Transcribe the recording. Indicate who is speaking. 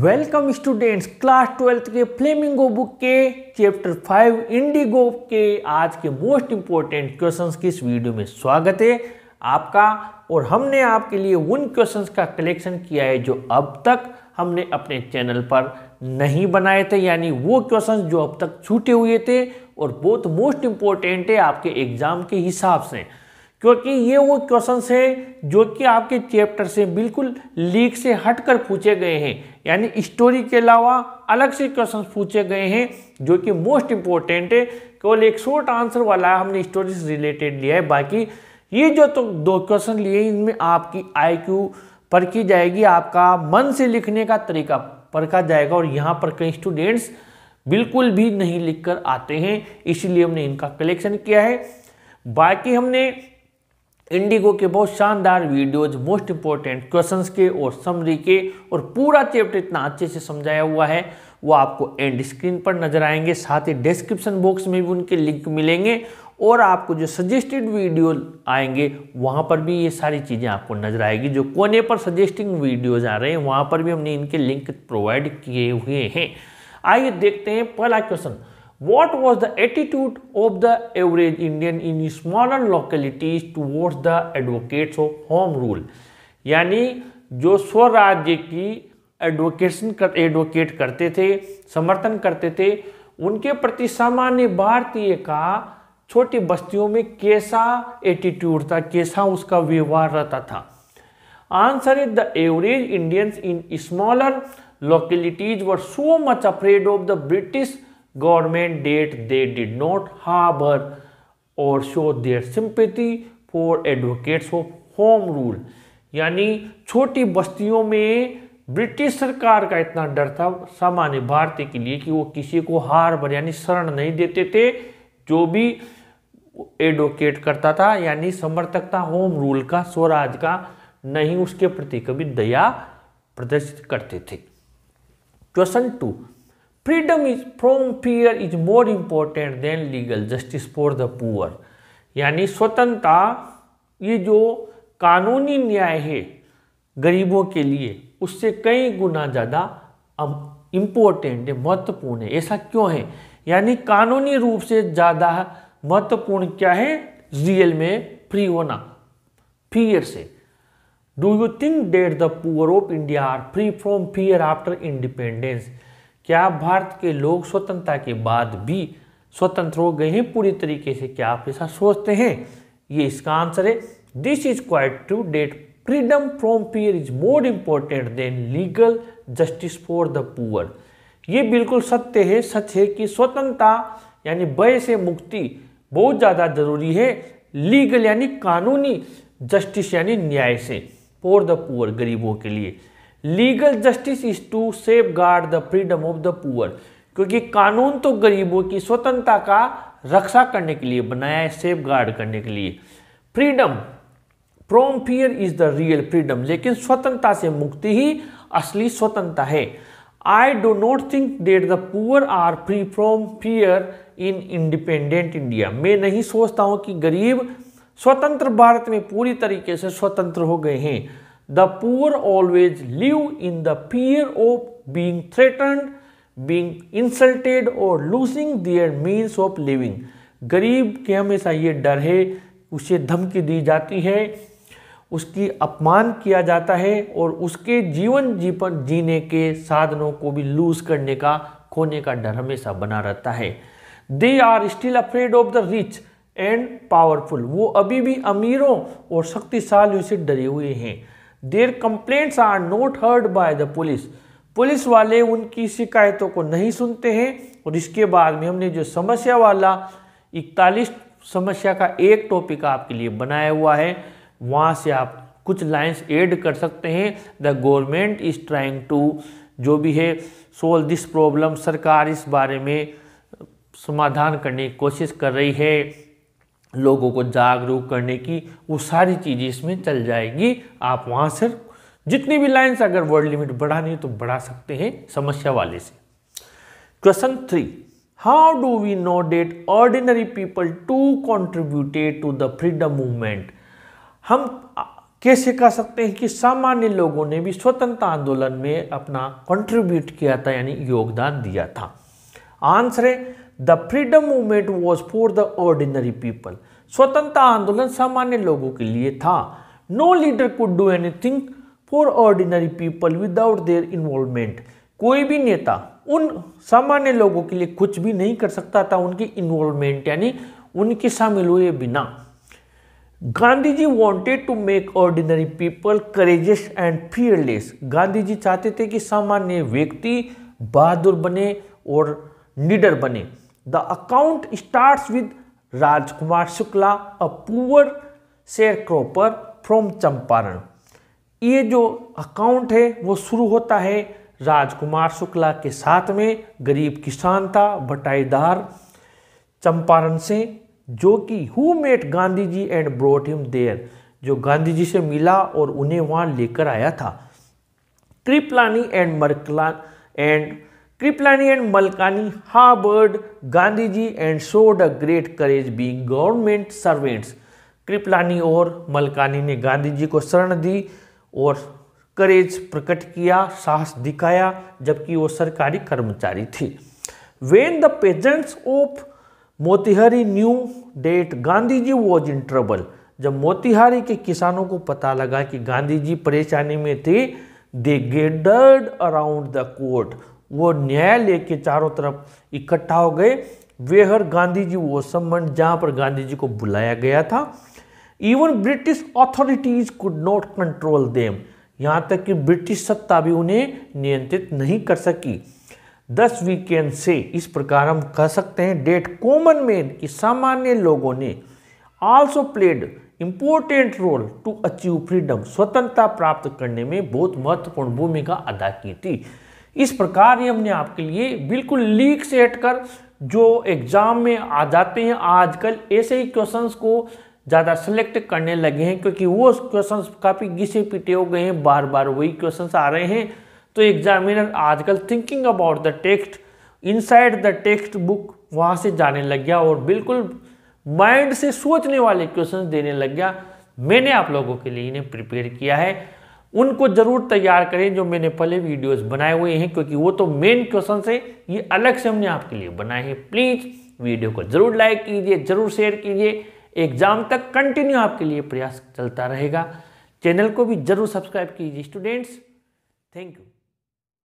Speaker 1: Welcome students class twelfth के Flamingo book के chapter five Indigo के आज के मोस्ट इम्पोर्टेंट क्वेश्चंस की इस वीडियो में स्वागत है आपका और हमने आपके लिए उन क्वेश्चंस का कलेक्शन किया है जो अब तक हमने अपने चैनल पर नहीं बनाए थे यानी वो क्वेश्चंस जो अब तक छूटे हुए थे और बहुत मोस्ट इम्पोर्टेंट है आपके एग्जाम के हिसाब से क्योंकि ये वो क्वेश्चन हैं जो कि आपके चैप्टर से बिल्कुल लीक से हटकर पूछे गए हैं यानी स्टोरी के अलावा अलग से क्वेश्चन पूछे गए हैं जो कि मोस्ट इम्पोर्टेंट है केवल एक शॉर्ट आंसर वाला हमने स्टोरी से रिलेटेड लिया है बाकी ये जो तो दो क्वेश्चन लिए इनमें आपकी आईक्यू पर की जाएगी आपका मन से लिखने का तरीका परखा जाएगा और यहाँ पर कई स्टूडेंट्स बिल्कुल भी नहीं लिख कर आते हैं इसीलिए हमने इनका कलेक्शन किया है बाकी हमने इंडिगो के बहुत शानदार वीडियोज मोस्ट इंपॉर्टेंट क्वेश्चंस के और समरी के और पूरा चैप्टर इतना अच्छे से समझाया हुआ है वो आपको एंड स्क्रीन पर नजर आएंगे साथ ही डिस्क्रिप्शन बॉक्स में भी उनके लिंक मिलेंगे और आपको जो सजेस्टेड वीडियो आएंगे वहाँ पर भी ये सारी चीज़ें आपको नजर आएगी जो कोने पर सजेस्टिंग वीडियोज आ रहे हैं वहाँ पर भी हमने इनके लिंक प्रोवाइड किए हुए हैं आइए देखते हैं पहला question what was the attitude of the average indian in smaller localities towards the advocates of home rule यानी जो स्वराज्य की एडवोकेशन कर एडवोकेट करते थे समर्थन करते थे उनके प्रति सामान्य भारतीय का छोटी बस्तियों में कैसा एटीट्यूड था कैसा उसका व्यवहार रहता था answer is the average Indians in smaller localities were so much afraid of the British government that they did not harbor or show their sympathy for advocates of home rule यानी छोटी बस्तियों में ब्रिटिश सरकार का इतना डर था सामान्य भारतीय के लिए कि वो किसी को हार पर यानी शरण नहीं देते थे जो भी एडवोकेट करता था यानी समर्थक था होम रूल का स्वराज का नहीं उसके प्रति कभी दया प्रदर्शित करते थे question two freedom is from fear is more important than legal justice for the poor यानी स्वतंत्रता ये जो कानूनी न्याय है गरीबों के लिए उससे कई गुना ज़्यादा इम्पोर्टेंट है महत्वपूर्ण है ऐसा क्यों है यानी कानूनी रूप से ज़्यादा महत्वपूर्ण क्या है रियल में फ्री होना फियर से do you think that the poor of India are free from fear after independence क्या भारत के लोग स्वतंत्रता के बाद भी स्वतंत्र हो गए हैं पूरी तरीके से क्या आप ऐसा सोचते हैं ये इसका आंसर है this is quite true that freedom from fear is more important than legal justice for the poor ये बिल्कुल सत्य है सच है कि स्वतंत्रता यानी भय से मुक्ति बहुत ज़्यादा जरूरी है लीगल यानी कानूनी जस्टिस यानी न्याय से फॉर द पुअर गरीबों के लिए legal justice is to safeguard the freedom of the poor क्योंकि कानून तो गरीबों की स्वतंत्रता का रक्षा करने के लिए बनाया है सेफ गार्ड करने के लिए freedom from fear is the real freedom लेकिन स्वतंत्रता से मुक्ति ही असली स्वतंत्रता है I do not think that the poor are free from fear in independent India मैं नहीं सोचता हूं कि गरीब स्वतंत्र भारत में पूरी तरीके से स्वतंत्र हो गए हैं The poor always live in the fear of being threatened, being insulted or losing their means of living. गरीब के हमेशा ये डर है उसे धमकी दी जाती है उसकी अपमान किया जाता है और उसके जीवन जीवन जीने के साधनों को भी लूज करने का खोने का डर हमेशा बना रहता है they are still afraid of the rich and powerful वो अभी भी अमीरों और शक्तिशालियों से डरे हुए हैं their complaints are not heard by the police police वाले उनकी शिकायतों को नहीं सुनते हैं और इसके बाद में हमने जो समस्या वाला इकतालीस समस्या का एक टॉपिक आपके लिए बनाया हुआ है वहाँ से आप कुछ लाइंस ऐड कर सकते हैं the government is trying to जो भी है सोल्व दिस प्रॉब्लम सरकार इस बारे में समाधान करने की कोशिश कर रही है लोगों को जागरूक करने की वो सारी चीज़ें इसमें चल जाएगी आप वहाँ से जितनी भी लाइन्स अगर वर्ल्ड लिमिट बढ़ानी है तो बढ़ा सकते हैं समस्या वाले से question three how do we know that ordinary people too contributed to the freedom movement हम कैसे कह सकते हैं कि सामान्य लोगों ने भी स्वतंत्रता आंदोलन में अपना कंट्रीब्यूट किया था यानी योगदान दिया था आंसर है the freedom movement was for the ordinary people स्वतंत्रता आंदोलन सामान्य लोगों के लिए था no leader could do anything for ordinary people without their involvement कोई भी नेता उन सामान्य लोगों के लिए कुछ भी नहीं कर सकता था उनकी इन्वॉल्वमेंट यानी उनके शामिल हुए बिना Gandhi ji wanted to make ordinary people courageous and fearless Gandhi ji चाहते थे कि सामान्य व्यक्ति बहादुर बने और निडर बने account start with Rajkumar Shukla a poor sharecropper from Champaran ये जो अकाउंट है वो शुरू होता है राजकुमार शुक्ला के साथ में गरीब किसान था भटाईदार चंपारण से जो कि who met Gandhi ji and brought him there जो गांधी जी से मिला और उन्हें वहां लेकर आया था कृपलानी एंड मरकला and and Malkani harboured Gandhi ji and showed a great courage be government servants Kripalani और मलकानी ने गांधी जी को शरण दी और करेज प्रकट किया साहस दिखाया जबकि वो सरकारी कर्मचारी थी when the peasants of Motihari knew that Gandhi ji was in trouble जब मोतिहारी के किसानों को पता लगा कि गांधी जी परेशानी में थे they gathered around the court वो न्याय लेके चारों तरफ इकट्ठा हो गए वेहर गांधी जी वो सम्मन जहां पर गांधी जी को बुलाया गया था even British authorities could not control them यहाँ तक कि ब्रिटिश सत्ता भी उन्हें नियंत्रित नहीं कर सकी दस वीकेंड से इस प्रकार हम कह सकते हैं डेट कॉमन मैन कि सामान्य लोगों ने also played important role to achieve freedom स्वतंत्रता प्राप्त करने में बहुत महत्वपूर्ण भूमिका अदा की थी इस प्रकार ही हमने आपके लिए बिल्कुल लीक से हटकर जो एग्ज़ाम में आ जाते हैं आजकल ऐसे ही क्वेश्चंस को ज़्यादा सेलेक्ट करने लगे हैं क्योंकि वो क्वेश्चंस काफ़ी घिसे पिटे हो गए हैं बार बार वही क्वेश्चंस आ रहे हैं तो एग्जामिनर आजकल thinking about the text inside the textbook वहाँ से जाने लग गया और बिल्कुल माइंड से सोचने वाले क्वेश्चन देने लग गया मैंने आप लोगों के लिए इन्हें प्रिपेयर किया है उनको जरूर तैयार करें जो मैंने पहले वीडियोस बनाए हुए हैं क्योंकि वो तो मेन क्वेश्चन से ये अलग से हमने आपके लिए बनाए हैं प्लीज़ वीडियो को जरूर लाइक कीजिए जरूर शेयर कीजिए एग्जाम तक कंटिन्यू आपके लिए प्रयास चलता रहेगा चैनल को भी जरूर सब्सक्राइब कीजिए स्टूडेंट्स थैंक यू